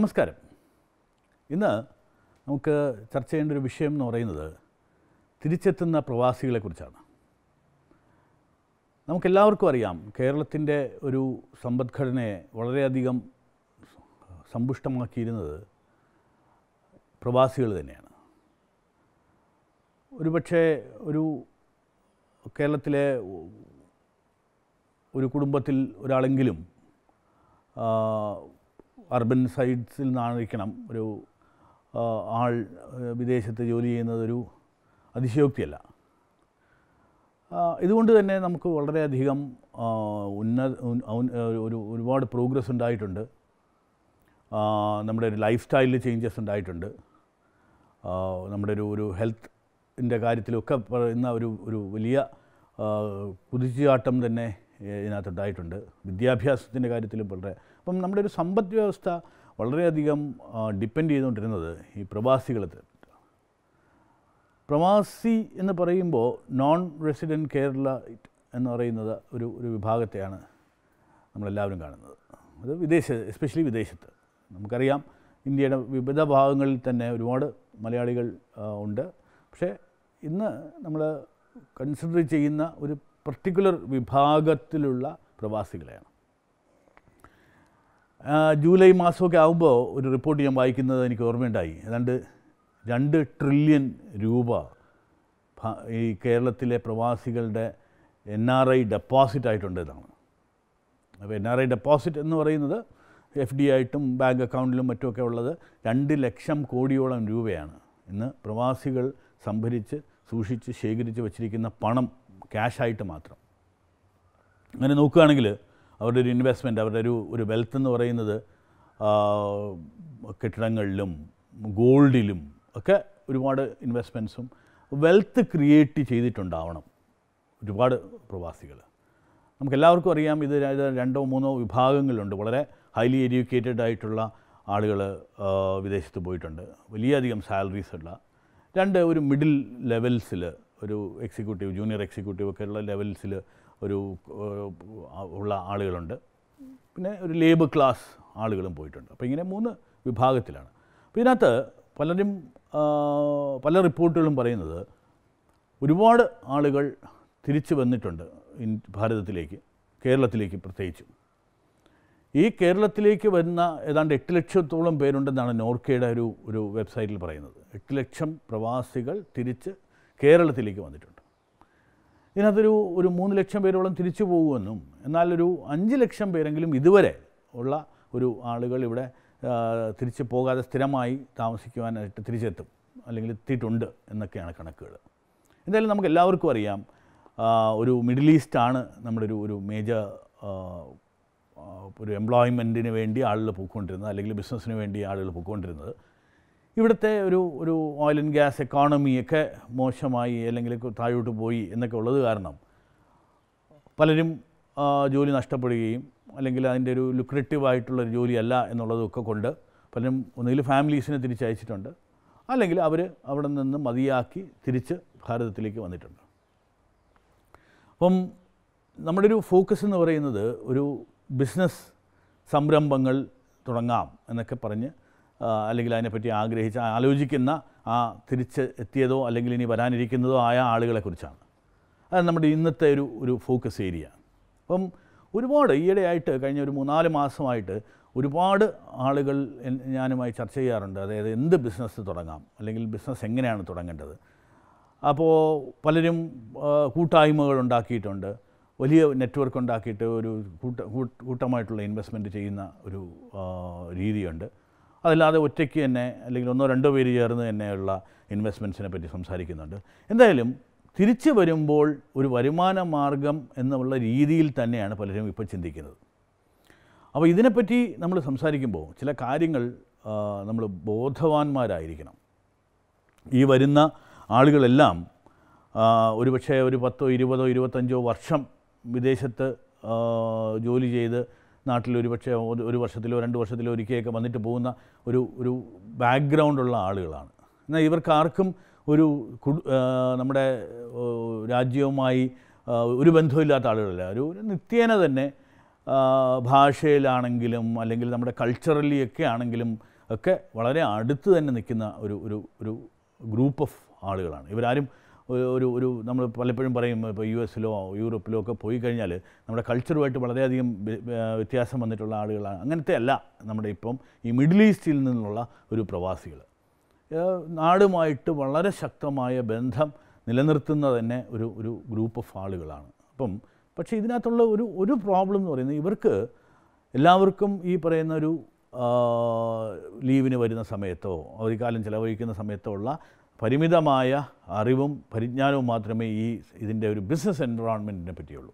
നമസ്കാരം ഇന്ന് നമുക്ക് ചർച്ച ചെയ്യേണ്ട ഒരു വിഷയം എന്ന് പറയുന്നത് തിരിച്ചെത്തുന്ന പ്രവാസികളെക്കുറിച്ചാണ് നമുക്കെല്ലാവർക്കും അറിയാം കേരളത്തിൻ്റെ ഒരു സമ്പദ്ഘടനയെ വളരെയധികം സമ്പുഷ്ടമാക്കിയിരുന്നത് പ്രവാസികൾ തന്നെയാണ് ഒരുപക്ഷേ ഒരു കേരളത്തിലെ ഒരു കുടുംബത്തിൽ ഒരാളെങ്കിലും അർബൻ സൈഡ്സിൽ നിന്നായിരിക്കണം ഒരു ആൾ വിദേശത്ത് ജോലി ചെയ്യുന്നതൊരു അതിശയോക്തിയല്ല ഇതുകൊണ്ട് തന്നെ നമുക്ക് വളരെയധികം ഉന്നത ഒരു ഒരുപാട് പ്രോഗ്രസ് ഉണ്ടായിട്ടുണ്ട് നമ്മുടെ ഒരു ലൈഫ് സ്റ്റൈലിൽ ചേഞ്ചസ് ഉണ്ടായിട്ടുണ്ട് നമ്മുടെ ഒരു ഒരു ഹെൽത്തിൻ്റെ കാര്യത്തിലൊക്കെ പറയുന്ന ഒരു ഒരു വലിയ കുതിച്ചുചാട്ടം തന്നെ ഇതിനകത്തുണ്ടായിട്ടുണ്ട് വിദ്യാഭ്യാസത്തിൻ്റെ കാര്യത്തിലും വളരെ അപ്പം നമ്മുടെ ഒരു സമ്പദ് വ്യവസ്ഥ വളരെയധികം ഡിപ്പെൻഡ് ചെയ്തുകൊണ്ടിരുന്നത് ഈ പ്രവാസികളെ പ്രവാസി എന്ന് പറയുമ്പോൾ നോൺ റെസിഡൻറ്റ് കേരള എന്ന് പറയുന്നത് ഒരു ഒരു വിഭാഗത്തെയാണ് നമ്മളെല്ലാവരും കാണുന്നത് അത് വിദേശ എസ്പെഷ്യലി വിദേശത്ത് നമുക്കറിയാം ഇന്ത്യയുടെ വിവിധ ഭാഗങ്ങളിൽ തന്നെ ഒരുപാട് മലയാളികൾ ഉണ്ട് പക്ഷേ ഇന്ന് നമ്മൾ കൺസിഡർ ചെയ്യുന്ന ഒരു പർട്ടിക്കുലർ വിഭാഗത്തിലുള്ള പ്രവാസികളെയാണ് ജൂലൈ മാസമൊക്കെ ആകുമ്പോൾ ഒരു റിപ്പോർട്ട് ഞാൻ വായിക്കുന്നത് എനിക്ക് ഓർമ്മയുണ്ടായി ഏതാണ്ട് രണ്ട് ട്രില്യൺ രൂപ ഈ കേരളത്തിലെ പ്രവാസികളുടെ എൻ ആർ ഐ ഡെപ്പോസിറ്റ് ആയിട്ടുണ്ട് എന്നാണ് അപ്പോൾ എൻ ആർ ഐ ഡെപ്പോസിറ്റ് എന്ന് പറയുന്നത് എഫ് ഡി ആയിട്ടും ബാങ്ക് അക്കൗണ്ടിലും മറ്റുമൊക്കെ ഉള്ളത് രണ്ട് ലക്ഷം കോടിയോളം രൂപയാണ് ഇന്ന് പ്രവാസികൾ സംഭരിച്ച് സൂക്ഷിച്ച് ശേഖരിച്ച് വച്ചിരിക്കുന്ന പണം ക്യാഷായിട്ട് മാത്രം അങ്ങനെ നോക്കുകയാണെങ്കിൽ അവരുടെ ഒരു ഇൻവെസ്റ്റ്മെൻറ്റ് അവരുടെ ഒരു ഒരു വെൽത്ത് എന്ന് പറയുന്നത് കെട്ടിടങ്ങളിലും ഗോൾഡിലും ഒക്കെ ഒരുപാട് ഇൻവെസ്റ്റ്മെൻസും വെൽത്ത് ക്രിയേറ്റ് ചെയ്തിട്ടുണ്ടാവണം ഒരുപാട് പ്രവാസികൾ നമുക്കെല്ലാവർക്കും അറിയാം ഇത് രണ്ടോ മൂന്നോ വിഭാഗങ്ങളുണ്ട് വളരെ ഹൈലി എഡ്യൂക്കേറ്റഡ് ആയിട്ടുള്ള ആളുകൾ വിദേശത്ത് പോയിട്ടുണ്ട് വലിയധികം സാലറീസ് ഉള്ള രണ്ട് ഒരു മിഡിൽ ലെവൽസിൽ ഒരു എക്സിക്യൂട്ടീവ് ജൂനിയർ എക്സിക്യൂട്ടീവ് ഒക്കെ ഉള്ള ലെവൽസിൽ ഒരു ഉള്ള ആളുകളുണ്ട് പിന്നെ ഒരു ലേബർ ക്ലാസ് ആളുകളും പോയിട്ടുണ്ട് അപ്പോൾ ഇങ്ങനെ മൂന്ന് വിഭാഗത്തിലാണ് അപ്പോൾ ഇതിനകത്ത് പലരും പല റിപ്പോർട്ടുകളും പറയുന്നത് ഒരുപാട് ആളുകൾ തിരിച്ചു വന്നിട്ടുണ്ട് ഭാരതത്തിലേക്ക് കേരളത്തിലേക്ക് പ്രത്യേകിച്ചും ഈ കേരളത്തിലേക്ക് വരുന്ന ഏതാണ്ട് എട്ട് ലക്ഷത്തോളം പേരുണ്ടെന്നാണ് നോർക്കയുടെ ഒരു ഒരു വെബ്സൈറ്റിൽ പറയുന്നത് എട്ട് ലക്ഷം പ്രവാസികൾ തിരിച്ച് കേരളത്തിലേക്ക് വന്നിട്ടുണ്ട് ഇതിനകത്തൊരു ഒരു മൂന്ന് ലക്ഷം പേരോളം തിരിച്ചു പോകുമെന്നും ഒരു അഞ്ച് ലക്ഷം പേരെങ്കിലും ഇതുവരെ ഉള്ള ഒരു ആളുകൾ ഇവിടെ തിരിച്ചു പോകാതെ സ്ഥിരമായി താമസിക്കുവാനായിട്ട് തിരിച്ചെത്തും അല്ലെങ്കിൽ എത്തിയിട്ടുണ്ട് എന്നൊക്കെയാണ് കണക്കുകൾ എന്തായാലും നമുക്ക് എല്ലാവർക്കും അറിയാം ഒരു മിഡിൽ ഈസ്റ്റാണ് നമ്മുടെ ഒരു ഒരു മേജർ ഒരു എംപ്ലോയ്മെൻറ്റിന് വേണ്ടി ആളുകൾ പോയിക്കൊണ്ടിരുന്നത് അല്ലെങ്കിൽ ബിസിനസ്സിന് വേണ്ടി ആളുകൾ പോയിക്കൊണ്ടിരുന്നത് ഇവിടുത്തെ ഒരു ഒരു ഓയിൽ ആൻഡ് ഗ്യാസ് എക്കോണമിയൊക്കെ മോശമായി അല്ലെങ്കിൽ താഴോട്ട് പോയി എന്നൊക്കെ ഉള്ളത് കാരണം പലരും ജോലി നഷ്ടപ്പെടുകയും അല്ലെങ്കിൽ അതിൻ്റെ ഒരു ലുക്രേറ്റീവ് ആയിട്ടുള്ളൊരു ജോലിയല്ല എന്നുള്ളതൊക്കെ കൊണ്ട് പലരും ഒന്നുകിൽ ഫാമിലീസിനെ തിരിച്ചയച്ചിട്ടുണ്ട് അല്ലെങ്കിൽ അവർ അവിടെ നിന്ന് മതിയാക്കി തിരിച്ച് ഭാരതത്തിലേക്ക് വന്നിട്ടുണ്ട് അപ്പം നമ്മുടെ ഒരു ഫോക്കസ് എന്ന് പറയുന്നത് ഒരു ബിസിനസ് സംരംഭങ്ങൾ തുടങ്ങാം എന്നൊക്കെ പറഞ്ഞ് അല്ലെങ്കിൽ അതിനെപ്പറ്റി ആഗ്രഹിച്ച ആലോചിക്കുന്ന ആ തിരിച്ച് എത്തിയതോ അല്ലെങ്കിൽ ഇനി വരാനിരിക്കുന്നതോ ആയ ആളുകളെക്കുറിച്ചാണ് അത് നമ്മുടെ ഇന്നത്തെ ഒരു ഒരു ഫോക്കസ് ഏരിയ അപ്പം ഒരുപാട് ഈയിടെയായിട്ട് കഴിഞ്ഞ ഒരു മൂന്നാല് മാസമായിട്ട് ഒരുപാട് ആളുകൾ ഞാനുമായി ചർച്ച ചെയ്യാറുണ്ട് അതായത് എന്ത് ബിസിനസ് തുടങ്ങാം അല്ലെങ്കിൽ ബിസിനസ് എങ്ങനെയാണ് തുടങ്ങേണ്ടത് അപ്പോൾ പലരും കൂട്ടായ്മകൾ ഉണ്ടാക്കിയിട്ടുണ്ട് വലിയ നെറ്റ്വർക്ക് ഉണ്ടാക്കിയിട്ട് ഒരു കൂട്ട കൂട്ടമായിട്ടുള്ള ഇൻവെസ്റ്റ്മെൻറ്റ് ചെയ്യുന്ന ഒരു രീതിയുണ്ട് അതല്ലാതെ ഒറ്റയ്ക്ക് തന്നെ അല്ലെങ്കിൽ ഒന്നോ രണ്ടോ പേര് ചേർന്ന് തന്നെയുള്ള ഇൻവെസ്റ്റ്മെൻറ്റ്സിനെ പറ്റി സംസാരിക്കുന്നുണ്ട് എന്തായാലും തിരിച്ചു വരുമ്പോൾ ഒരു വരുമാന മാർഗം എന്നുള്ള രീതിയിൽ തന്നെയാണ് പലരും ഇപ്പോൾ ചിന്തിക്കുന്നത് അപ്പോൾ ഇതിനെപ്പറ്റി നമ്മൾ സംസാരിക്കുമ്പോൾ ചില കാര്യങ്ങൾ നമ്മൾ ബോധവാന്മാരായിരിക്കണം ഈ വരുന്ന ആളുകളെല്ലാം ഒരുപക്ഷെ ഒരു പത്തോ ഇരുപതോ ഇരുപത്തഞ്ചോ വർഷം വിദേശത്ത് ജോലി ചെയ്ത് നാട്ടിൽ ഒരുപക്ഷെ ഒരു വർഷത്തിലോ രണ്ട് വർഷത്തിലോ ഒരിക്കലൊക്കെ വന്നിട്ട് പോകുന്ന ഒരു ഒരു ബാക്ക്ഗ്രൗണ്ടുള്ള ആളുകളാണ് എന്നാൽ ഇവർക്ക് ആർക്കും ഒരു നമ്മുടെ രാജ്യവുമായി ഒരു ബന്ധമില്ലാത്ത ആളുകളല്ല ഒരു നിത്യേന തന്നെ ഭാഷയിലാണെങ്കിലും അല്ലെങ്കിൽ നമ്മുടെ കൾച്ചറലി ഒക്കെ ആണെങ്കിലും ഒക്കെ വളരെ അടുത്ത് തന്നെ നിൽക്കുന്ന ഒരു ഒരു ഒരു ഗ്രൂപ്പ് ഓഫ് ആളുകളാണ് ഇവരാരും ഒരു ഒരു നമ്മൾ പലപ്പോഴും പറയും ഇപ്പോൾ യു എസിലോ യൂറോപ്പിലോ ഒക്കെ പോയി കഴിഞ്ഞാൽ നമ്മുടെ കൾച്ചറുമായിട്ട് വളരെയധികം വ്യത്യാസം വന്നിട്ടുള്ള ആളുകളാണ് അങ്ങനത്തെ അല്ല നമ്മുടെ ഇപ്പം ഈ മിഡിൽ ഈസ്റ്റിൽ നിന്നുള്ള ഒരു പ്രവാസികൾ നാടുമായിട്ട് വളരെ ശക്തമായ ബന്ധം നിലനിർത്തുന്ന തന്നെ ഒരു ഒരു ഗ്രൂപ്പ് ഓഫ് ആളുകളാണ് അപ്പം പക്ഷേ ഇതിനകത്തുള്ള ഒരു ഒരു പ്രോബ്ലം എന്ന് പറയുന്നത് ഇവർക്ക് എല്ലാവർക്കും ഈ പറയുന്ന ഒരു ലീവിന് വരുന്ന സമയത്തോ അവധിക്കാലം ചിലവഴിക്കുന്ന സമയത്തോ ഉള്ള പരിമിതമായ അറിവും പരിജ്ഞാനവും മാത്രമേ ഈ ഇതിൻ്റെ ഒരു ബിസിനസ് എൻവറോൺമെൻറ്റിനെ പറ്റിയുള്ളൂ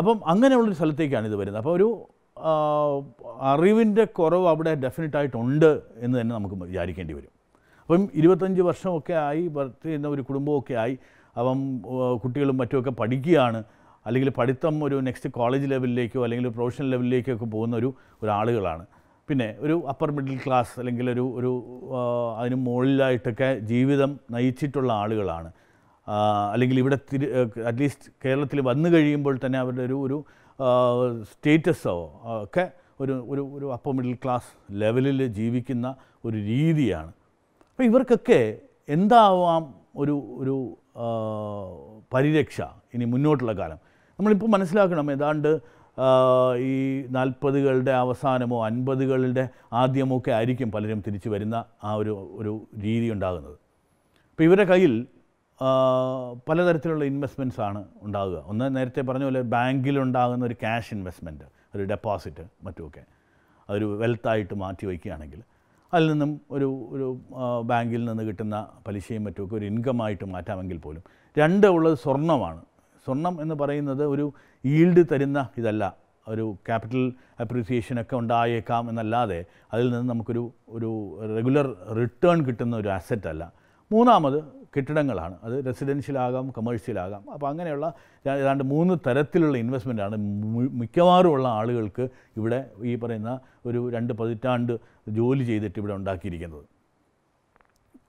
അപ്പം അങ്ങനെയുള്ളൊരു സ്ഥലത്തേക്കാണ് ഇത് വരുന്നത് അപ്പോൾ ഒരു അറിവിൻ്റെ കുറവ് അവിടെ ഡെഫിനറ്റായിട്ടുണ്ട് എന്ന് തന്നെ നമുക്ക് വിചാരിക്കേണ്ടി വരും അപ്പം ഇരുപത്തഞ്ച് വർഷമൊക്കെ ആയി വർക്ക് ചെയ്യുന്ന ഒരു കുടുംബമൊക്കെ ആയി അപ്പം കുട്ടികളും മറ്റുമൊക്കെ പഠിക്കുകയാണ് അല്ലെങ്കിൽ പഠിത്തം ഒരു നെക്സ്റ്റ് കോളേജ് ലെവലിലേക്കോ അല്ലെങ്കിൽ പ്രൊഫഷണൽ ലെവലിലേക്കോ ഒക്കെ പോകുന്ന ഒരു ഒരാളുകളാണ് പിന്നെ ഒരു അപ്പർ മിഡിൽ ക്ലാസ് അല്ലെങ്കിൽ ഒരു ഒരു അതിന് മുകളിലായിട്ടൊക്കെ ജീവിതം നയിച്ചിട്ടുള്ള ആളുകളാണ് അല്ലെങ്കിൽ ഇവിടെ തിരി അറ്റ്ലീസ്റ്റ് കേരളത്തിൽ വന്നു കഴിയുമ്പോൾ തന്നെ അവരുടെ ഒരു ഒരു സ്റ്റേറ്റസോ ഒക്കെ ഒരു ഒരു ഒരു അപ്പർ മിഡിൽ ക്ലാസ് ലെവലിൽ ജീവിക്കുന്ന ഒരു രീതിയാണ് അപ്പോൾ ഇവർക്കൊക്കെ എന്താവാം ഒരു ഒരു പരിരക്ഷ ഇനി മുന്നോട്ടുള്ള കാലം നമ്മളിപ്പോൾ മനസ്സിലാക്കണം ഏതാണ്ട് ഈ നാൽപ്പതുകളുടെ അവസാനമോ അൻപതുകളുടെ ഒക്കെ ആയിരിക്കും പലരും തിരിച്ചു വരുന്ന ആ ഒരു ഒരു രീതി ഉണ്ടാകുന്നത് അപ്പോൾ ഇവരുടെ കയ്യിൽ പലതരത്തിലുള്ള ഇൻവെസ്റ്റ്മെൻറ്റ്സ് ആണ് ഉണ്ടാകുക ഒന്ന് നേരത്തെ പറഞ്ഞ പോലെ ബാങ്കിലുണ്ടാകുന്ന ഒരു ക്യാഷ് ഇൻവെസ്റ്റ്മെൻറ്റ് ഒരു ഡെപ്പോസിറ്റ് മറ്റുമൊക്കെ അതൊരു വെൽത്തായിട്ട് മാറ്റി വയ്ക്കുകയാണെങ്കിൽ അതിൽ നിന്നും ഒരു ഒരു ബാങ്കിൽ നിന്ന് കിട്ടുന്ന പലിശയും മറ്റുമൊക്കെ ഒരു ഇൻകമായിട്ട് മാറ്റാമെങ്കിൽ പോലും രണ്ട് ഉള്ളത് സ്വർണ്ണമാണ് സ്വർണം എന്ന് പറയുന്നത് ഒരു ഈൽഡ് തരുന്ന ഇതല്ല ഒരു ക്യാപിറ്റൽ അപ്രീസിയേഷനൊക്കെ ഉണ്ടായേക്കാം എന്നല്ലാതെ അതിൽ നിന്ന് നമുക്കൊരു ഒരു റെഗുലർ റിട്ടേൺ കിട്ടുന്ന ഒരു അസറ്റ് അല്ല മൂന്നാമത് കെട്ടിടങ്ങളാണ് അത് റെസിഡൻഷ്യൽ കമേഴ്ഷ്യൽ ആകാം അപ്പോൾ അങ്ങനെയുള്ള ഏതാണ്ട് മൂന്ന് തരത്തിലുള്ള ഇൻവെസ്റ്റ്മെൻറ്റാണ് മിക്കവാറും ഉള്ള ആളുകൾക്ക് ഇവിടെ ഈ പറയുന്ന ഒരു രണ്ട് പതിറ്റാണ്ട് ജോലി ചെയ്തിട്ട് ഇവിടെ ഉണ്ടാക്കിയിരിക്കുന്നത്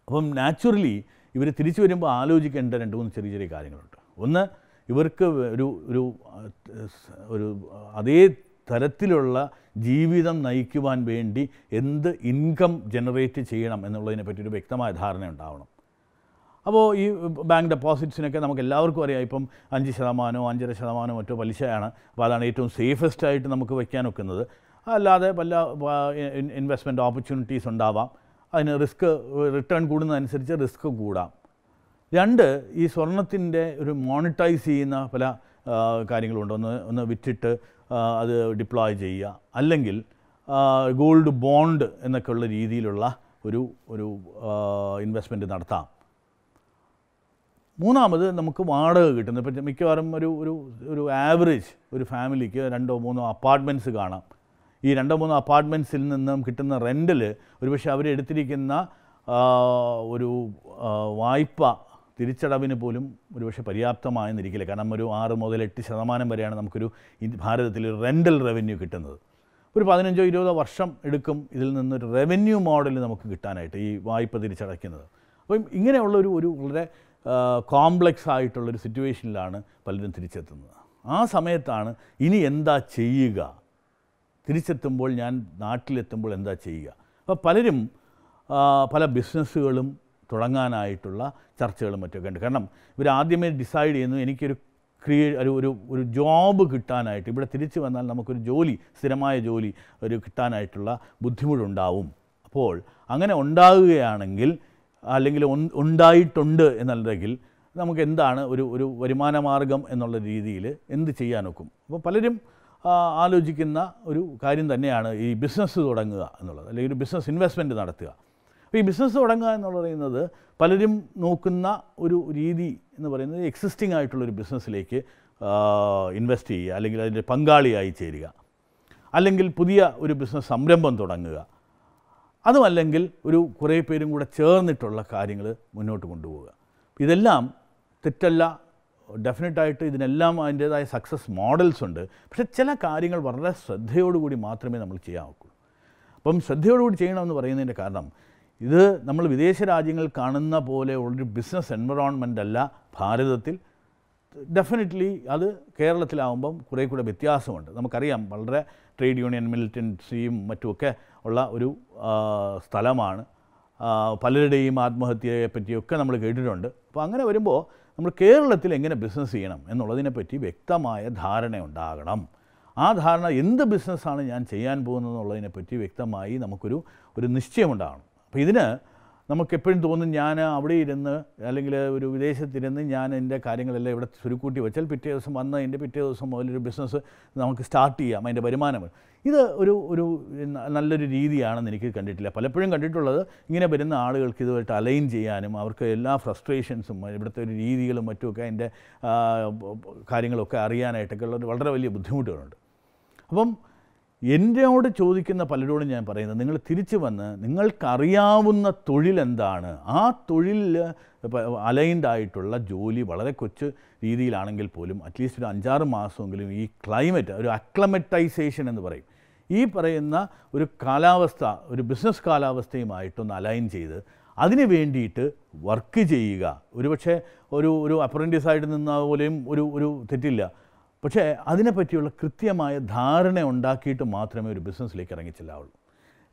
അപ്പം നാച്ചുറലി ഇവർ തിരിച്ചു വരുമ്പോൾ ആലോചിക്കേണ്ട രണ്ട് മൂന്ന് ചെറിയ ചെറിയ കാര്യങ്ങളുണ്ട് ഒന്ന് ഇവർക്ക് ഒരു ഒരു ഒരു അതേ തരത്തിലുള്ള ജീവിതം നയിക്കുവാൻ വേണ്ടി എന്ത് ഇൻകം ജനറേറ്റ് ചെയ്യണം എന്നുള്ളതിനെ പറ്റി ഒരു വ്യക്തമായ ധാരണ ഉണ്ടാവണം അപ്പോൾ ഈ ബാങ്ക് ഡെപ്പോസിറ്റ്സിനൊക്കെ നമുക്ക് എല്ലാവർക്കും അറിയാം ഇപ്പം അഞ്ച് ശതമാനമോ അഞ്ചര ശതമാനമോ മറ്റോ പലിശയാണ് അപ്പോൾ അതാണ് ഏറ്റവും സേഫസ്റ്റ് ആയിട്ട് നമുക്ക് വയ്ക്കാൻ ഒക്കുന്നത് അല്ലാതെ പല ഇൻവെസ്റ്റ്മെൻറ്റ് ഓപ്പർച്യൂണിറ്റീസ് ഉണ്ടാവാം അതിന് റിസ്ക് റിട്ടേൺ കൂടുന്നതനുസരിച്ച് റിസ്ക് കൂടാം രണ്ട് ഈ സ്വർണത്തിൻ്റെ ഒരു മോണിറ്റൈസ് ചെയ്യുന്ന പല കാര്യങ്ങളുണ്ട് ഒന്ന് ഒന്ന് വിറ്റിട്ട് അത് ഡിപ്ലോയ് ചെയ്യുക അല്ലെങ്കിൽ ഗോൾഡ് ബോണ്ട് എന്നൊക്കെ ഉള്ള രീതിയിലുള്ള ഒരു ഒരു ഇൻവെസ്റ്റ്മെൻറ്റ് നടത്താം മൂന്നാമത് നമുക്ക് വാടക കിട്ടുന്നത് ഇപ്പം മിക്കവാറും ഒരു ഒരു ഒരു ആവറേജ് ഒരു ഫാമിലിക്ക് രണ്ടോ മൂന്നോ അപ്പാർട്ട്മെൻറ്റ്സ് കാണാം ഈ രണ്ടോ മൂന്നോ അപ്പാർട്ട്മെൻറ്റ്സിൽ നിന്നും കിട്ടുന്ന റെൻറ്റിൽ ഒരുപക്ഷെ അവരെടുത്തിരിക്കുന്ന ഒരു വായ്പ തിരിച്ചടവിന് പോലും ഒരുപക്ഷെ പര്യാപ്തമായി നിൽക്കില്ല കാരണം ഒരു ആറ് മുതൽ എട്ട് ശതമാനം വരെയാണ് നമുക്കൊരു ഭാരതത്തിൽ റെൻ്റൽ റവന്യൂ കിട്ടുന്നത് ഒരു പതിനഞ്ചോ ഇരുപതോ വർഷം എടുക്കും ഇതിൽ നിന്നൊരു റവന്യൂ മോഡൽ നമുക്ക് കിട്ടാനായിട്ട് ഈ വായ്പ തിരിച്ചടയ്ക്കുന്നത് അപ്പം ഇങ്ങനെയുള്ള ഒരു ഒരു വളരെ കോംപ്ലക്സ് ആയിട്ടുള്ളൊരു സിറ്റുവേഷനിലാണ് പലരും തിരിച്ചെത്തുന്നത് ആ സമയത്താണ് ഇനി എന്താ ചെയ്യുക തിരിച്ചെത്തുമ്പോൾ ഞാൻ നാട്ടിലെത്തുമ്പോൾ എന്താ ചെയ്യുക അപ്പോൾ പലരും പല ബിസിനസ്സുകളും തുടങ്ങാനായിട്ടുള്ള ചർച്ചകളും മറ്റൊക്കെ ഉണ്ട് കാരണം ഇവർ ആദ്യമേ ഡിസൈഡ് ചെയ്യുന്നു എനിക്കൊരു ക്രിയേ ഒരു ഒരു ഒരു ജോബ് കിട്ടാനായിട്ട് ഇവിടെ തിരിച്ചു വന്നാൽ നമുക്കൊരു ജോലി സ്ഥിരമായ ജോലി ഒരു കിട്ടാനായിട്ടുള്ള ബുദ്ധിമുട്ടുണ്ടാവും അപ്പോൾ അങ്ങനെ ഉണ്ടാകുകയാണെങ്കിൽ അല്ലെങ്കിൽ ഉണ്ടായിട്ടുണ്ട് എന്നുണ്ടെങ്കിൽ നമുക്ക് എന്താണ് ഒരു ഒരു വരുമാന മാർഗം എന്നുള്ള രീതിയിൽ എന്ത് ചെയ്യാനൊക്കും അപ്പോൾ പലരും ആലോചിക്കുന്ന ഒരു കാര്യം തന്നെയാണ് ഈ ബിസിനസ് തുടങ്ങുക എന്നുള്ളത് അല്ലെങ്കിൽ ഒരു ബിസിനസ് ഇൻവെസ്റ്റ്മെൻറ്റ് നടത്തുക ഈ ബിസിനസ് തുടങ്ങുക എന്ന് പറയുന്നത് പലരും നോക്കുന്ന ഒരു രീതി എന്ന് പറയുന്നത് എക്സിസ്റ്റിംഗ് ആയിട്ടുള്ളൊരു ബിസിനസ്സിലേക്ക് ഇൻവെസ്റ്റ് ചെയ്യുക അല്ലെങ്കിൽ അതിൻ്റെ പങ്കാളിയായി ചേരുക അല്ലെങ്കിൽ പുതിയ ഒരു ബിസിനസ് സംരംഭം തുടങ്ങുക അതുമല്ലെങ്കിൽ ഒരു കുറേ പേരും കൂടെ ചേർന്നിട്ടുള്ള കാര്യങ്ങൾ മുന്നോട്ട് കൊണ്ടുപോവുക ഇതെല്ലാം തെറ്റല്ല ഡെഫിനറ്റായിട്ട് ഇതിനെല്ലാം അതിൻ്റേതായ സക്സസ് മോഡൽസ് ഉണ്ട് പക്ഷേ ചില കാര്യങ്ങൾ വളരെ ശ്രദ്ധയോടുകൂടി മാത്രമേ നമ്മൾ ചെയ്യാവൂ അപ്പം ശ്രദ്ധയോടുകൂടി ചെയ്യണമെന്ന് പറയുന്നതിൻ്റെ കാരണം ഇത് നമ്മൾ വിദേശ രാജ്യങ്ങൾ കാണുന്ന പോലെ ഒരു ബിസിനസ് എൻവറോൺമെൻ്റ് അല്ല ഭാരതത്തിൽ ഡെഫിനറ്റ്ലി അത് കേരളത്തിലാവുമ്പം കുറേ കൂടെ വ്യത്യാസമുണ്ട് നമുക്കറിയാം വളരെ ട്രേഡ് യൂണിയൻ മിലിറ്റൻസിയും മറ്റുമൊക്കെ ഉള്ള ഒരു സ്ഥലമാണ് പലരുടെയും ആത്മഹത്യയെ പറ്റിയൊക്കെ നമ്മൾ കേട്ടിട്ടുണ്ട് അപ്പോൾ അങ്ങനെ വരുമ്പോൾ നമ്മൾ കേരളത്തിൽ എങ്ങനെ ബിസിനസ് ചെയ്യണം എന്നുള്ളതിനെപ്പറ്റി വ്യക്തമായ ധാരണ ഉണ്ടാകണം ആ ധാരണ എന്ത് ബിസിനസ്സാണ് ഞാൻ ചെയ്യാൻ പോകുന്നത് എന്നുള്ളതിനെപ്പറ്റി വ്യക്തമായി നമുക്കൊരു ഒരു നിശ്ചയമുണ്ടാകണം അപ്പോൾ ഇതിന് നമുക്കെപ്പോഴും തോന്നും ഞാൻ അവിടെ ഇരുന്ന് അല്ലെങ്കിൽ ഒരു വിദേശത്തിരുന്ന് ഞാൻ എൻ്റെ കാര്യങ്ങളെല്ലാം ഇവിടെ ചുരുക്കൂട്ടി വെച്ചാൽ പിറ്റേ ദിവസം വന്ന് എൻ്റെ പിറ്റേ ദിവസം മുതലൊരു ബിസിനസ് നമുക്ക് സ്റ്റാർട്ട് ചെയ്യാം അതിൻ്റെ വരുമാനം ഇത് ഒരു ഒരു നല്ലൊരു രീതിയാണെന്ന് എനിക്ക് കണ്ടിട്ടില്ല പലപ്പോഴും കണ്ടിട്ടുള്ളത് ഇങ്ങനെ വരുന്ന ആളുകൾക്ക് ഇതുമായിട്ട് അലൈൻ ചെയ്യാനും അവർക്ക് എല്ലാ ഫ്രസ്ട്രേഷൻസും ഇവിടുത്തെ ഒരു രീതികളും മറ്റുമൊക്കെ അതിൻ്റെ കാര്യങ്ങളൊക്കെ അറിയാനായിട്ടൊക്കെ ഉള്ള വളരെ വലിയ ബുദ്ധിമുട്ടുകളുണ്ട് അപ്പം എന്നോട് ചോദിക്കുന്ന പലരോടും ഞാൻ പറയുന്നത് നിങ്ങൾ തിരിച്ചു വന്ന് നിങ്ങൾക്കറിയാവുന്ന തൊഴിലെന്താണ് ആ തൊഴിലിൽ അലൈൻഡായിട്ടുള്ള ജോലി വളരെ കൊച്ചു രീതിയിലാണെങ്കിൽ പോലും അറ്റ്ലീസ്റ്റ് ഒരു അഞ്ചാറ് മാസമെങ്കിലും ഈ ക്ലൈമറ്റ് ഒരു അക്ലമറ്റൈസേഷൻ എന്ന് പറയും ഈ പറയുന്ന ഒരു കാലാവസ്ഥ ഒരു ബിസിനസ് കാലാവസ്ഥയുമായിട്ടൊന്ന് അലൈൻ ചെയ്ത് അതിന് വേണ്ടിയിട്ട് വർക്ക് ചെയ്യുക ഒരുപക്ഷെ ഒരു ഒരു അപ്രൻറ്റീസായിട്ട് നിന്ന പോലെയും ഒരു ഒരു തെറ്റില്ല പക്ഷേ അതിനെപ്പറ്റിയുള്ള കൃത്യമായ ധാരണ ഉണ്ടാക്കിയിട്ട് മാത്രമേ ഒരു ബിസിനസ്സിലേക്ക് ഇറങ്ങിച്ചില്ലാവുള്ളൂ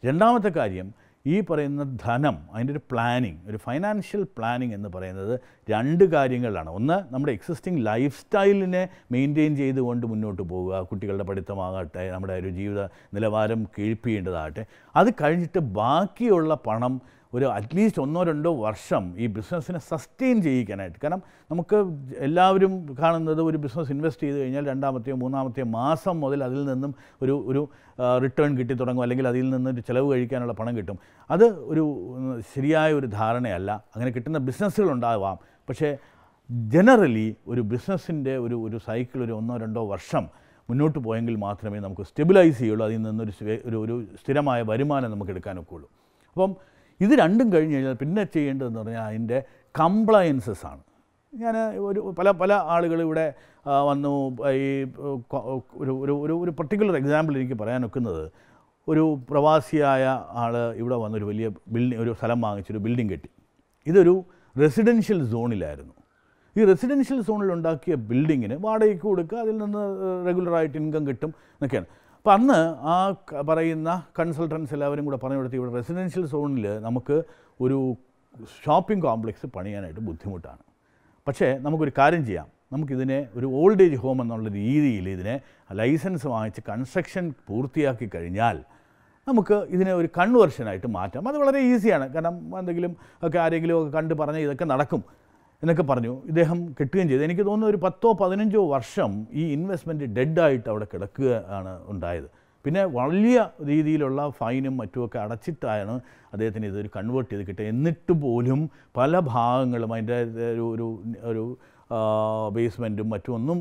രണ്ടാമത്തെ കാര്യം ഈ പറയുന്ന ധനം അതിൻ്റെ ഒരു പ്ലാനിങ് ഒരു ഫൈനാൻഷ്യൽ പ്ലാനിങ് എന്ന് പറയുന്നത് രണ്ട് കാര്യങ്ങളാണ് ഒന്ന് നമ്മുടെ എക്സിസ്റ്റിംഗ് ലൈഫ് സ്റ്റൈലിനെ മെയിൻറ്റെയിൻ ചെയ്തുകൊണ്ട് മുന്നോട്ട് പോവുക കുട്ടികളുടെ പഠിത്തമാകട്ടെ നമ്മുടെ ഒരു ജീവിത നിലവാരം കീഴ്പ്പിയേണ്ടതാകട്ടെ അത് കഴിഞ്ഞിട്ട് ബാക്കിയുള്ള പണം ഒരു അറ്റ്ലീസ്റ്റ് ഒന്നോ രണ്ടോ വർഷം ഈ ബിസിനസ്സിനെ സസ്റ്റെയിൻ ചെയ്യിക്കാനായിട്ട് കാരണം നമുക്ക് എല്ലാവരും കാണുന്നത് ഒരു ബിസിനസ് ഇൻവെസ്റ്റ് ചെയ്ത് കഴിഞ്ഞാൽ രണ്ടാമത്തെയോ മൂന്നാമത്തെയോ മാസം മുതൽ അതിൽ നിന്നും ഒരു ഒരു റിട്ടേൺ കിട്ടി തുടങ്ങും അല്ലെങ്കിൽ അതിൽ നിന്ന് ഒരു ചിലവ് കഴിക്കാനുള്ള പണം കിട്ടും അത് ഒരു ശരിയായ ഒരു ധാരണയല്ല അങ്ങനെ കിട്ടുന്ന ബിസിനസ്സുകൾ ഉണ്ടാവാം പക്ഷേ ജനറലി ഒരു ബിസിനസ്സിൻ്റെ ഒരു ഒരു സൈക്കിൾ ഒരു ഒന്നോ രണ്ടോ വർഷം മുന്നോട്ട് പോയെങ്കിൽ മാത്രമേ നമുക്ക് സ്റ്റെബിലൈസ് ചെയ്യുള്ളൂ അതിൽ നിന്നൊരു ഒരു ഒരു സ്ഥിരമായ വരുമാനം നമുക്ക് എടുക്കാനൊക്കെ ഉള്ളൂ അപ്പം ഇത് രണ്ടും കഴിഞ്ഞ് കഴിഞ്ഞാൽ പിന്നെ ചെയ്യേണ്ടതെന്ന് പറഞ്ഞാൽ അതിൻ്റെ കംപ്ലയൻസസ് ആണ് ഞാൻ ഒരു പല പല ആളുകൾ ഇവിടെ വന്നു ഈ ഒരു ഒരു ഒരു ഒരു പർട്ടിക്കുലർ എക്സാമ്പിൾ എനിക്ക് പറയാൻ ഒക്കുന്നത് ഒരു പ്രവാസിയായ ആൾ ഇവിടെ വന്നൊരു വലിയ ബിൽഡിംഗ് ഒരു സ്ഥലം വാങ്ങിച്ചൊരു ബിൽഡിംഗ് കെട്ടി ഇതൊരു റെസിഡൻഷ്യൽ സോണിലായിരുന്നു ഈ റെസിഡൻഷ്യൽ സോണിൽ ഉണ്ടാക്കിയ ബിൽഡിങ്ങിന് വാടകയ്ക്ക് കൊടുക്കുക അതിൽ നിന്ന് റെഗുലറായിട്ട് ഇൻകം കിട്ടും എന്നൊക്കെയാണ് അപ്പോൾ അന്ന് ആ പറയുന്ന കൺസൾട്ടൻസ് എല്ലാവരും കൂടെ പറഞ്ഞു കൊടുത്ത് ഇവിടെ റെസിഡൻഷ്യൽ സോണിൽ നമുക്ക് ഒരു ഷോപ്പിംഗ് കോംപ്ലക്സ് പണിയാനായിട്ട് ബുദ്ധിമുട്ടാണ് പക്ഷേ നമുക്കൊരു കാര്യം ചെയ്യാം നമുക്കിതിനെ ഒരു ഓൾഡ് ഏജ് ഹോം എന്നുള്ള രീതിയിൽ ഇതിനെ ലൈസൻസ് വാങ്ങിച്ച് കൺസ്ട്രക്ഷൻ പൂർത്തിയാക്കി കഴിഞ്ഞാൽ നമുക്ക് ഇതിനെ ഒരു കൺവേർഷനായിട്ട് മാറ്റാം അത് വളരെ ഈസിയാണ് കാരണം എന്തെങ്കിലും ഒക്കെ ആരെങ്കിലും ഒക്കെ കണ്ട് പറഞ്ഞ് ഇതൊക്കെ നടക്കും എന്നൊക്കെ പറഞ്ഞു ഇദ്ദേഹം കിട്ടുകയും ചെയ്തു എനിക്ക് തോന്നുന്നു ഒരു പത്തോ പതിനഞ്ചോ വർഷം ഈ ഇൻവെസ്റ്റ്മെൻറ്റ് ഡെഡായിട്ട് അവിടെ കിടക്കുക ആണ് ഉണ്ടായത് പിന്നെ വലിയ രീതിയിലുള്ള ഫൈനും മറ്റുമൊക്കെ അടച്ചിട്ടാണ് അദ്ദേഹത്തിന് ഇതൊരു കൺവേർട്ട് ചെയ്ത് കിട്ടുക എന്നിട്ട് പോലും പല ഭാഗങ്ങളും അതിൻ്റെ ഒരു ഒരു ബേസ്മെൻറ്റും മറ്റും ഒന്നും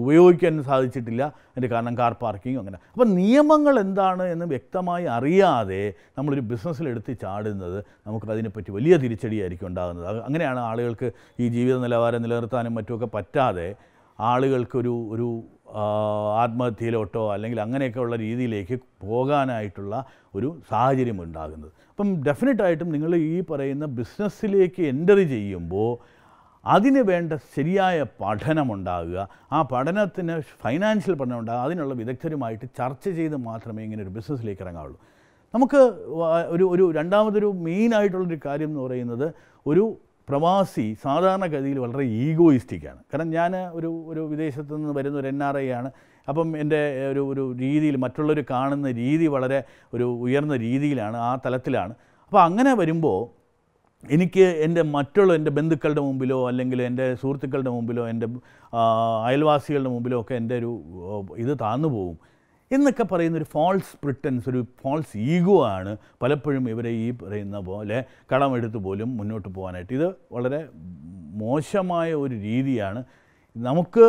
ഉപയോഗിക്കാൻ സാധിച്ചിട്ടില്ല അതിൻ്റെ കാരണം കാർ പാർക്കിംഗ് അങ്ങനെ അപ്പം നിയമങ്ങൾ എന്താണ് എന്ന് വ്യക്തമായി അറിയാതെ നമ്മളൊരു ബിസിനസ്സിലെടുത്ത് ചാടുന്നത് അതിനെപ്പറ്റി വലിയ തിരിച്ചടിയായിരിക്കും ഉണ്ടാകുന്നത് അങ്ങനെയാണ് ആളുകൾക്ക് ഈ ജീവിത നിലവാരം നിലനിർത്താനും മറ്റുമൊക്കെ പറ്റാതെ ആളുകൾക്കൊരു ഒരു ആത്മഹത്യയിലോട്ടോ അല്ലെങ്കിൽ അങ്ങനെയൊക്കെയുള്ള രീതിയിലേക്ക് പോകാനായിട്ടുള്ള ഒരു സാഹചര്യം ഉണ്ടാകുന്നത് അപ്പം ഡെഫിനറ്റായിട്ടും നിങ്ങൾ ഈ പറയുന്ന ബിസിനസ്സിലേക്ക് എൻ്റർ ചെയ്യുമ്പോൾ അതിന് വേണ്ട ശരിയായ പഠനമുണ്ടാകുക ആ പഠനത്തിന് ഫൈനാൻഷ്യൽ പഠനം ഉണ്ടാകുക അതിനുള്ള വിദഗ്ധരുമായിട്ട് ചർച്ച ചെയ്ത് മാത്രമേ ഇങ്ങനെ ഒരു ബിസിനസ്സിലേക്ക് ഇറങ്ങാവുള്ളൂ നമുക്ക് ഒരു ഒരു രണ്ടാമതൊരു മെയിനായിട്ടുള്ളൊരു കാര്യം എന്ന് പറയുന്നത് ഒരു പ്രവാസി സാധാരണഗതിയിൽ വളരെ ഈഗോയിസ്റ്റിക്കാണ് കാരണം ഞാൻ ഒരു ഒരു വിദേശത്തു നിന്ന് വരുന്ന ഒരു എൻ ആർ ഐ ആണ് അപ്പം എൻ്റെ ഒരു ഒരു രീതിയിൽ മറ്റുള്ളവർ കാണുന്ന രീതി വളരെ ഒരു ഉയർന്ന രീതിയിലാണ് ആ തലത്തിലാണ് അപ്പോൾ അങ്ങനെ വരുമ്പോൾ എനിക്ക് എൻ്റെ മറ്റുള്ള എൻ്റെ ബന്ധുക്കളുടെ മുമ്പിലോ അല്ലെങ്കിൽ എൻ്റെ സുഹൃത്തുക്കളുടെ മുമ്പിലോ എൻ്റെ അയൽവാസികളുടെ മുമ്പിലോ ഒക്കെ എൻ്റെ ഒരു ഇത് താന്നു പോകും എന്നൊക്കെ പറയുന്ന ഒരു ഫോൾസ് പ്രിട്ടൻസ് ഒരു ഫോൾസ് ഈഗോ ആണ് പലപ്പോഴും ഇവരെ ഈ പറയുന്ന പോലെ കടമെടുത്ത് പോലും മുന്നോട്ട് പോകാനായിട്ട് ഇത് വളരെ മോശമായ ഒരു രീതിയാണ് നമുക്ക്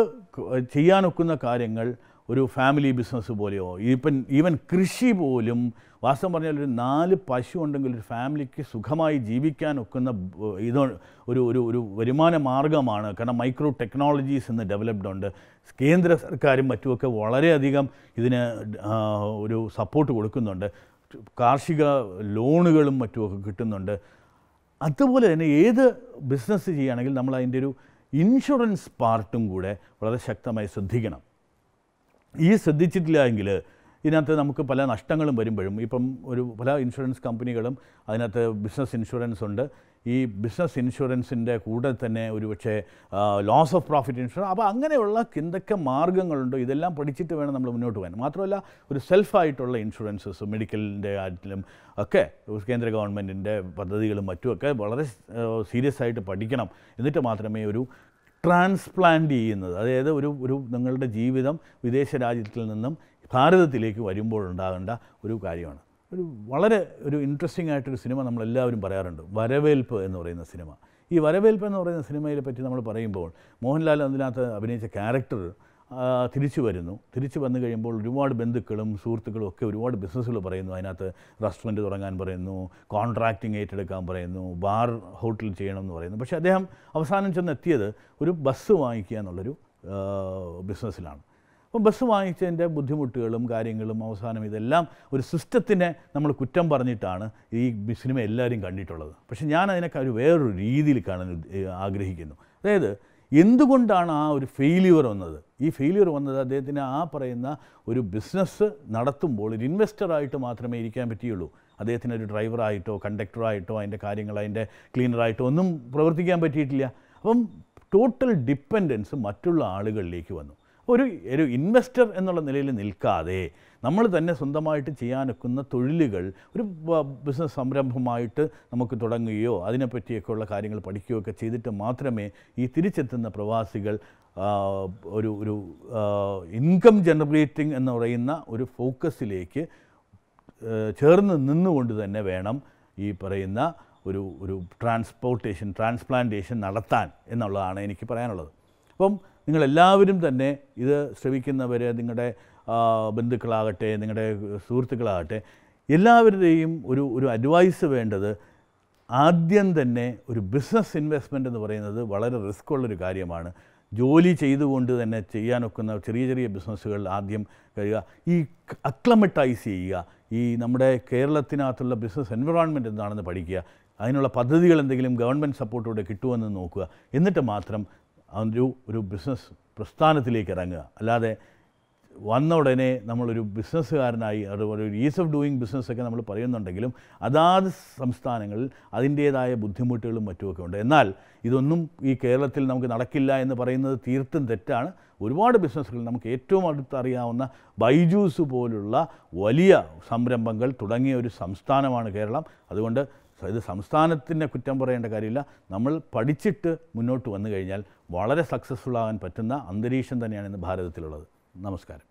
ചെയ്യാനൊക്കുന്ന കാര്യങ്ങൾ ഒരു ഫാമിലി ബിസിനസ് പോലെയോ ഇപ്പം ഈവൻ കൃഷി പോലും വാസ്തവം പറഞ്ഞാൽ ഒരു നാല് പശു ഉണ്ടെങ്കിൽ ഒരു ഫാമിലിക്ക് സുഖമായി ജീവിക്കാൻ ഒക്കുന്ന ഇത് ഒരു ഒരു ഒരു വരുമാന മാർഗമാണ് കാരണം മൈക്രോ ടെക്നോളജീസ് ഇന്ന് ഡെവലപ്ഡ് ഉണ്ട് കേന്ദ്ര സർക്കാരും മറ്റുമൊക്കെ വളരെയധികം ഇതിന് ഒരു സപ്പോർട്ട് കൊടുക്കുന്നുണ്ട് കാർഷിക ലോണുകളും മറ്റുമൊക്കെ കിട്ടുന്നുണ്ട് അതുപോലെ തന്നെ ഏത് ബിസിനസ് ചെയ്യുകയാണെങ്കിൽ നമ്മൾ അതിൻ്റെ ഒരു ഇൻഷുറൻസ് പാർട്ടും കൂടെ വളരെ ശക്തമായി ശ്രദ്ധിക്കണം ഈ ശ്രദ്ധിച്ചിട്ടില്ല എങ്കിൽ ഇതിനകത്ത് നമുക്ക് പല നഷ്ടങ്ങളും വരുമ്പോഴും ഇപ്പം ഒരു പല ഇൻഷുറൻസ് കമ്പനികളും അതിനകത്ത് ബിസിനസ് ഇൻഷുറൻസ് ഉണ്ട് ഈ ബിസിനസ് ഇൻഷുറൻസിൻ്റെ കൂടെ തന്നെ ഒരു പക്ഷേ ലോസ് ഓഫ് പ്രോഫിറ്റ് ഇൻഷുറൻസ് അപ്പോൾ അങ്ങനെയുള്ള എന്തൊക്കെ മാർഗ്ഗങ്ങളുണ്ടോ ഇതെല്ലാം പഠിച്ചിട്ട് വേണം നമ്മൾ മുന്നോട്ട് പോകാൻ മാത്രമല്ല ഒരു സെൽഫായിട്ടുള്ള ഇൻഷുറൻസസ് മെഡിക്കലിൻ്റെ കാര്യത്തിലും ഒക്കെ കേന്ദ്ര ഗവൺമെൻറ്റിൻ്റെ പദ്ധതികളും മറ്റുമൊക്കെ വളരെ സീരിയസ് ആയിട്ട് പഠിക്കണം എന്നിട്ട് മാത്രമേ ഒരു ട്രാൻസ്പ്ലാന്റ് ചെയ്യുന്നത് അതായത് ഒരു ഒരു നിങ്ങളുടെ ജീവിതം വിദേശ രാജ്യത്തിൽ നിന്നും ഭാരതത്തിലേക്ക് ഉണ്ടാകേണ്ട ഒരു കാര്യമാണ് ഒരു വളരെ ഒരു ഇൻട്രസ്റ്റിംഗ് ആയിട്ടൊരു സിനിമ നമ്മളെല്ലാവരും പറയാറുണ്ട് വരവേൽപ്പ് എന്ന് പറയുന്ന സിനിമ ഈ വരവേൽപ്പ് എന്ന് പറയുന്ന സിനിമയെ പറ്റി നമ്മൾ പറയുമ്പോൾ മോഹൻലാൽ അതിനകത്ത് അഭിനയിച്ച ക്യാരക്ടർ തിരിച്ചു വരുന്നു തിരിച്ചു വന്നു കഴിയുമ്പോൾ ഒരുപാട് ബന്ധുക്കളും സുഹൃത്തുക്കളും ഒക്കെ ഒരുപാട് ബിസിനസ്സുകൾ പറയുന്നു അതിനകത്ത് റെസ്റ്റോറൻറ്റ് തുടങ്ങാൻ പറയുന്നു കോൺട്രാക്റ്റിംഗ് ഏറ്റെടുക്കാൻ പറയുന്നു ബാർ ഹോട്ടൽ ചെയ്യണം എന്ന് പറയുന്നു പക്ഷേ അദ്ദേഹം അവസാനം ചെന്ന് എത്തിയത് ഒരു ബസ് വാങ്ങിക്കുക എന്നുള്ളൊരു ബിസിനസ്സിലാണ് അപ്പം ബസ് വാങ്ങിച്ചതിൻ്റെ ബുദ്ധിമുട്ടുകളും കാര്യങ്ങളും അവസാനം ഇതെല്ലാം ഒരു സിസ്റ്റത്തിനെ നമ്മൾ കുറ്റം പറഞ്ഞിട്ടാണ് ഈ സിനിമ എല്ലാവരും കണ്ടിട്ടുള്ളത് പക്ഷേ ഞാൻ അതിനൊക്കെ ഒരു വേറൊരു രീതിയിൽ കാണാൻ ആഗ്രഹിക്കുന്നു അതായത് എന്തുകൊണ്ടാണ് ആ ഒരു ഫെയിലിയർ വന്നത് ഈ ഫെയിലിയർ വന്നത് അദ്ദേഹത്തിന് ആ പറയുന്ന ഒരു ബിസിനസ് നടത്തുമ്പോൾ ഒരു ഇൻവെസ്റ്ററായിട്ട് മാത്രമേ ഇരിക്കാൻ പറ്റുകയുള്ളൂ അദ്ദേഹത്തിന് ഒരു ഡ്രൈവറായിട്ടോ കണ്ടക്ടറായിട്ടോ അതിൻ്റെ കാര്യങ്ങൾ അതിൻ്റെ ക്ലീനറായിട്ടോ ഒന്നും പ്രവർത്തിക്കാൻ പറ്റിയിട്ടില്ല അപ്പം ടോട്ടൽ ഡിപ്പെൻഡൻസ് മറ്റുള്ള ആളുകളിലേക്ക് വന്നു ഒരു ഒരു ഇൻവെസ്റ്റർ എന്നുള്ള നിലയിൽ നിൽക്കാതെ നമ്മൾ തന്നെ സ്വന്തമായിട്ട് ചെയ്യാനൊക്കുന്ന തൊഴിലുകൾ ഒരു ബിസിനസ് സംരംഭമായിട്ട് നമുക്ക് തുടങ്ങുകയോ അതിനെപ്പറ്റിയൊക്കെയുള്ള കാര്യങ്ങൾ പഠിക്കുകയോ ഒക്കെ ചെയ്തിട്ട് മാത്രമേ ഈ തിരിച്ചെത്തുന്ന പ്രവാസികൾ ഒരു ഒരു ഇൻകം ജനറേറ്റിംഗ് എന്ന് പറയുന്ന ഒരു ഫോക്കസിലേക്ക് ചേർന്ന് നിന്നുകൊണ്ട് തന്നെ വേണം ഈ പറയുന്ന ഒരു ഒരു ട്രാൻസ്പോർട്ടേഷൻ ട്രാൻസ്പ്ലാന്റേഷൻ നടത്താൻ എന്നുള്ളതാണ് എനിക്ക് പറയാനുള്ളത് അപ്പം നിങ്ങളെല്ലാവരും തന്നെ ഇത് ശ്രവിക്കുന്നവരെ നിങ്ങളുടെ ബന്ധുക്കളാകട്ടെ നിങ്ങളുടെ സുഹൃത്തുക്കളാകട്ടെ എല്ലാവരുടെയും ഒരു ഒരു അഡ്വൈസ് വേണ്ടത് ആദ്യം തന്നെ ഒരു ബിസിനസ് ഇൻവെസ്റ്റ്മെൻ്റ് എന്ന് പറയുന്നത് വളരെ റിസ്ക് ഉള്ളൊരു കാര്യമാണ് ജോലി ചെയ്തുകൊണ്ട് തന്നെ ചെയ്യാനൊക്കുന്ന ചെറിയ ചെറിയ ബിസിനസ്സുകൾ ആദ്യം കഴിയുക ഈ അക്ലമറ്റൈസ് ചെയ്യുക ഈ നമ്മുടെ കേരളത്തിനകത്തുള്ള ബിസിനസ് എൻവറോൺമെൻറ്റ് എന്താണെന്ന് പഠിക്കുക അതിനുള്ള പദ്ധതികൾ എന്തെങ്കിലും ഗവൺമെൻറ് സപ്പോർട്ടോടെ കിട്ടുമെന്ന് നോക്കുക എന്നിട്ട് മാത്രം ഒരു ഒരു ബിസിനസ് പ്രസ്ഥാനത്തിലേക്ക് ഇറങ്ങുക അല്ലാതെ വന്ന ഉടനെ നമ്മളൊരു ബിസിനസ്സുകാരനായി അതുപോലെ ഒരു ഈസ് ഓഫ് ഡൂയിങ് ബിസിനസ്സൊക്കെ നമ്മൾ പറയുന്നുണ്ടെങ്കിലും അതാത് സംസ്ഥാനങ്ങളിൽ അതിൻ്റേതായ ബുദ്ധിമുട്ടുകളും മറ്റുമൊക്കെ ഉണ്ട് എന്നാൽ ഇതൊന്നും ഈ കേരളത്തിൽ നമുക്ക് നടക്കില്ല എന്ന് പറയുന്നത് തീർത്തും തെറ്റാണ് ഒരുപാട് ബിസിനസ്സുകൾ നമുക്ക് ഏറ്റവും അടുത്തറിയാവുന്ന ബൈജൂസ് പോലുള്ള വലിയ സംരംഭങ്ങൾ തുടങ്ങിയ ഒരു സംസ്ഥാനമാണ് കേരളം അതുകൊണ്ട് ഇത് സംസ്ഥാനത്തിൻ്റെ കുറ്റം പറയേണ്ട കാര്യമില്ല നമ്മൾ പഠിച്ചിട്ട് മുന്നോട്ട് വന്നു കഴിഞ്ഞാൽ വളരെ സക്സസ്ഫുൾ ആകാൻ പറ്റുന്ന അന്തരീക്ഷം തന്നെയാണ് ഇന്ന് ഭാരതത്തിലുള്ളത് നമസ്കാരം